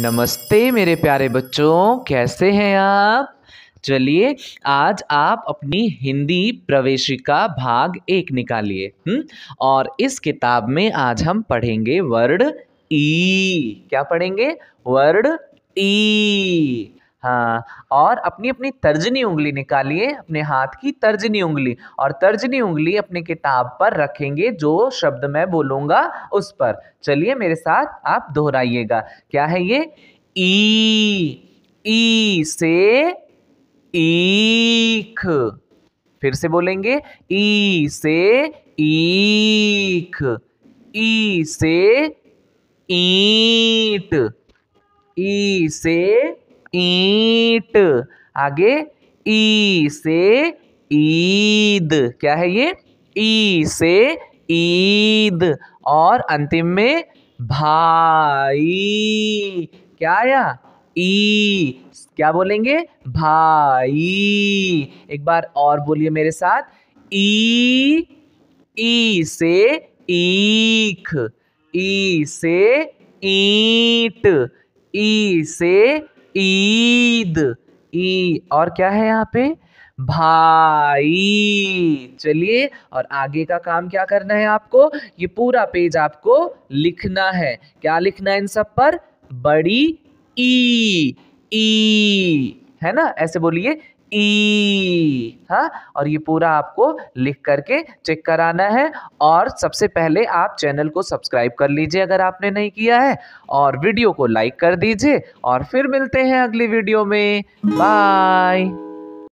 नमस्ते मेरे प्यारे बच्चों कैसे हैं आप चलिए आज आप अपनी हिंदी प्रवेशिका भाग एक निकालिए हम्म? और इस किताब में आज हम पढ़ेंगे वर्ड ई क्या पढ़ेंगे वर्ड ई हाँ और अपनी अपनी तर्जनी उंगली निकालिए अपने हाथ की तर्जनी उंगली और तर्जनी उंगली अपने किताब पर रखेंगे जो शब्द मैं बोलूंगा उस पर चलिए मेरे साथ आप दोहराइएगा क्या है ये ई ई से ईख फिर से बोलेंगे ई से ईख ई से ईट ई से ईट आगे ई से ईद क्या है ये ई से ईद और अंतिम में भाई क्या आया ई क्या बोलेंगे भाई एक बार और बोलिए मेरे साथ ई ई से ईख ई से ईट ई से ईद ई और क्या है यहाँ पे भाई चलिए और आगे का काम क्या करना है आपको ये पूरा पेज आपको लिखना है क्या लिखना है इन सब पर बड़ी ई ई है ना ऐसे बोलिए ई हाँ और ये पूरा आपको लिख करके चेक कराना है और सबसे पहले आप चैनल को सब्सक्राइब कर लीजिए अगर आपने नहीं किया है और वीडियो को लाइक कर दीजिए और फिर मिलते हैं अगली वीडियो में बाय